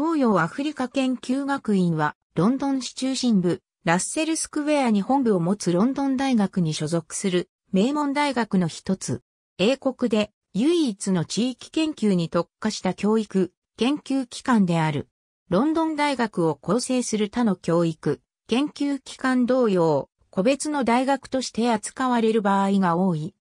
東洋アフリカ研究学院は、ロンドン市中心部、ラッセルスクウェアに本部を持つロンドン大学に所属する名門大学の一つ。英国で唯一の地域研究に特化した教育、研究機関である。ロンドン大学を構成する他の教育、研究機関同様、個別の大学として扱われる場合が多い。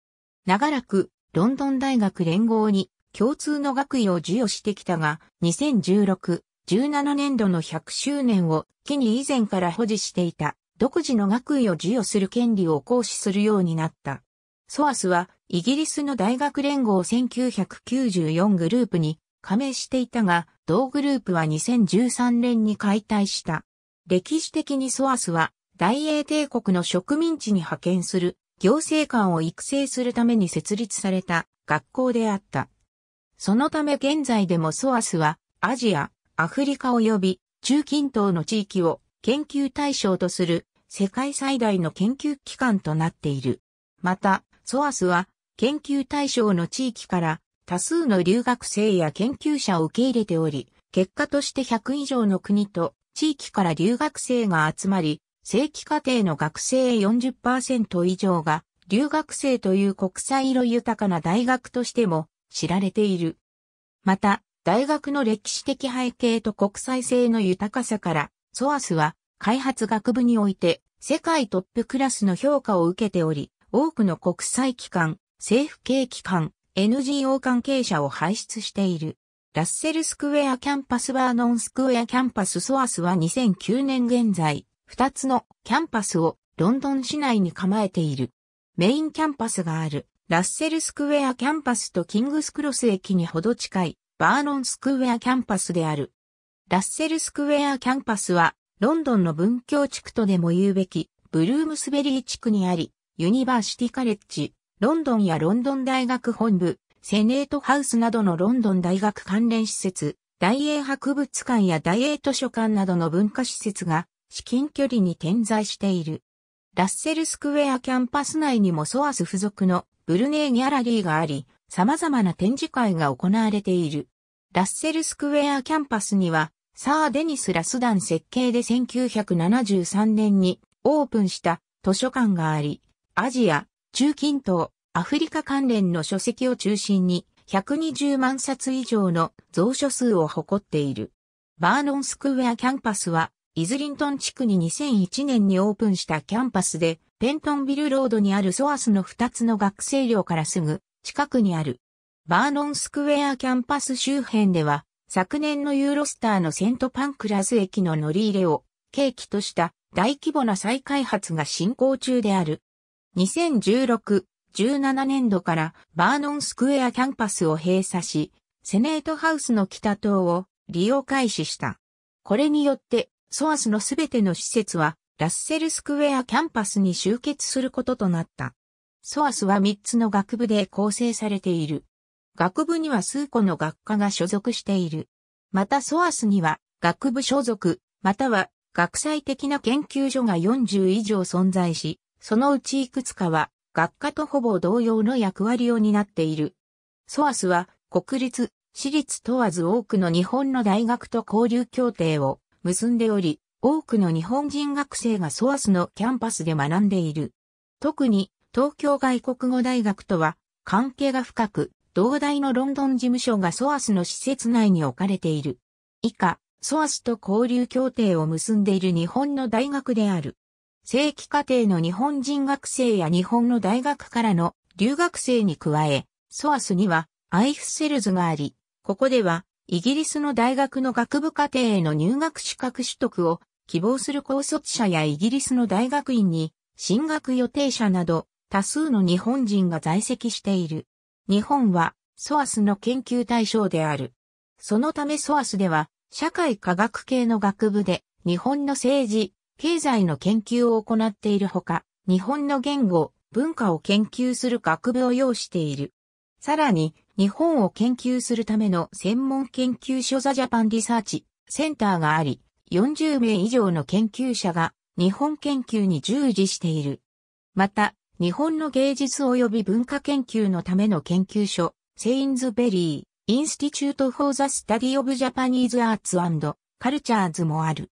長らく、ロンドン大学連合に共通の学位を授与してきたが、2016 17年度の100周年を機に以前から保持していた独自の学位を授与する権利を行使するようになった。ソアスはイギリスの大学連合1994グループに加盟していたが、同グループは2013年に解体した。歴史的にソアスは大英帝国の植民地に派遣する行政官を育成するために設立された学校であった。そのため現在でもソアスはアジア、アフリカ及び中近東の地域を研究対象とする世界最大の研究機関となっている。また、ソアスは研究対象の地域から多数の留学生や研究者を受け入れており、結果として100以上の国と地域から留学生が集まり、正規課程の学生40%以上が留学生という国際色豊かな大学としても知られている。また、大学の歴史的背景と国際性の豊かさから、ソアスは開発学部において世界トップクラスの評価を受けており、多くの国際機関、政府系機関、NGO 関係者を輩出している。ラッセルスクエアキャンパスバーノンスクエアキャンパスソアスは2009年現在、2つのキャンパスをロンドン市内に構えている。メインキャンパスがあるラッセルスクエアキャンパスとキングスクロス駅にほど近いバーノンスクウェアキャンパスである。ラッセルスクウェアキャンパスは、ロンドンの文教地区とでも言うべき、ブルームスベリー地区にあり、ユニバーシティカレッジ、ロンドンやロンドン大学本部、セネートハウスなどのロンドン大学関連施設、大英博物館や大英図書館などの文化施設が至近距離に点在している。ラッセルスクウェアキャンパス内にもソアス付属のブルネーギャラリーがあり、様々な展示会が行われている。ラッセルスクエアキャンパスには、サー・デニス・ラスダン設計で1973年にオープンした図書館があり、アジア、中近東、アフリカ関連の書籍を中心に120万冊以上の蔵書数を誇っている。バーノンスクウェアキャンパスは、イズリントン地区に2001年にオープンしたキャンパスで、ペントンビルロードにあるソアスの2つの学生寮からすぐ近くにある。バーノンスクエアキャンパス周辺では、昨年のユーロスターのセントパンクラズ駅の乗り入れを契機とした大規模な再開発が進行中である。2016、17年度からバーノンスクエアキャンパスを閉鎖し、セネートハウスの北棟を利用開始した。これによって、ソアスのすべての施設はラッセルスクエアキャンパスに集結することとなった。ソアスは3つの学部で構成されている。学部には数個の学科が所属している。またソアスには学部所属、または学際的な研究所が40以上存在し、そのうちいくつかは学科とほぼ同様の役割を担っている。ソアスは国立、私立問わず多くの日本の大学と交流協定を結んでおり、多くの日本人学生がソアスのキャンパスで学んでいる。特に東京外国語大学とは関係が深く、同大のロンドン事務所がソアスの施設内に置かれている。以下、ソアスと交流協定を結んでいる日本の大学である。正規課程の日本人学生や日本の大学からの留学生に加え、ソアスにはアイフセルズがあり、ここではイギリスの大学の学部課程への入学資格取得を希望する高卒者やイギリスの大学院に進学予定者など多数の日本人が在籍している。日本はソアスの研究対象である。そのためソアスでは社会科学系の学部で日本の政治、経済の研究を行っているほか、日本の言語、文化を研究する学部を要している。さらに、日本を研究するための専門研究所ザジャパンリサーチセンターがあり、40名以上の研究者が日本研究に従事している。また、日本の芸術及び文化研究のための研究所、セインズベリー、インスティチュート・フォー・ザ・スタディ・オブ・ジャパニーズ・アーツ・カルチャーズもある。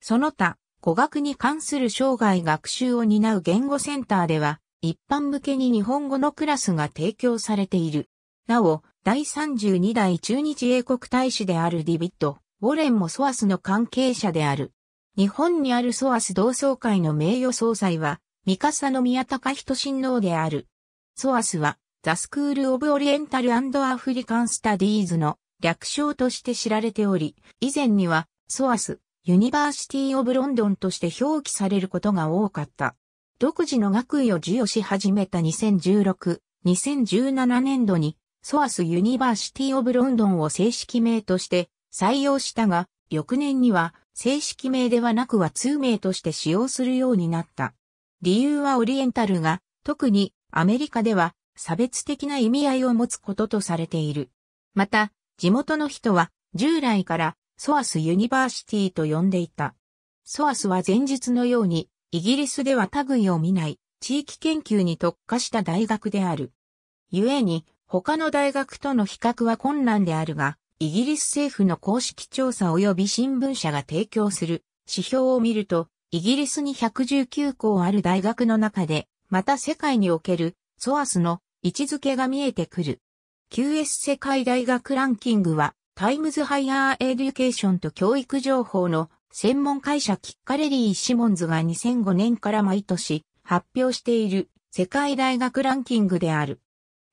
その他、語学に関する生涯学習を担う言語センターでは、一般向けに日本語のクラスが提供されている。なお、第32代中日英国大使であるディビット、ウォレンもソアスの関係者である。日本にあるソアス同窓会の名誉総裁は、三笠宮隆人親王である。ソアスは、ザ・スクール・オブ・オリエンタル・アフリカン・スタディーズの略称として知られており、以前には、ソアス、ユニバーシティ・オブ・ロンドンとして表記されることが多かった。独自の学位を授与し始めた2016、2017年度に、ソアス・ユニバーシティ・オブ・ロンドンを正式名として採用したが、翌年には正式名ではなくは通名として使用するようになった。理由はオリエンタルが、特にアメリカでは差別的な意味合いを持つこととされている。また、地元の人は従来からソアス・ユニバーシティと呼んでいた。ソアスは前述のように、イギリスでは類を見ない地域研究に特化した大学である。故に、他の大学との比較は困難であるが、イギリス政府の公式調査及び新聞社が提供する指標を見ると、イギリスに119校ある大学の中で、また世界におけるソアスの位置づけが見えてくる。QS 世界大学ランキングは、タイムズハイヤーエデュケーションと教育情報の専門会社キッカレリー・シモンズが2005年から毎年発表している世界大学ランキングである。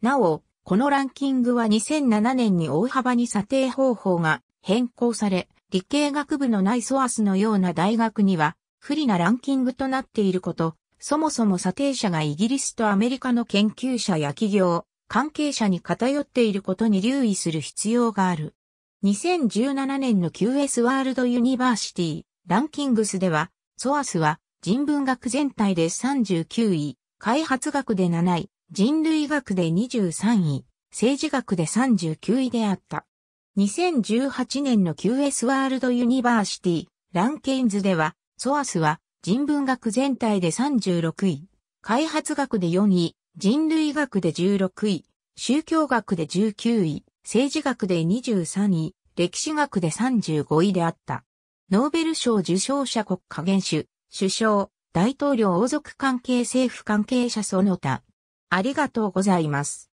なお、このランキングは2007年に大幅に査定方法が変更され、理系学部のないソアスのような大学には不利なランキングとなっていること、そもそも査定者がイギリスとアメリカの研究者や企業、関係者に偏っていることに留意する必要がある。2017年の QS ワールドユニバーシティランキングスでは、ソアスは人文学全体で39位、開発学で7位、人類学で23位、政治学で39位であった。2018年の QS ワールドユニバーシティ、ランケインズでは、ソアスは人文学全体で36位、開発学で4位、人類学で16位、宗教学で19位、政治学で23位、歴史学で35位であった。ノーベル賞受賞者国家元首、首相、大統領王族関係政府関係者その他、ありがとうございます。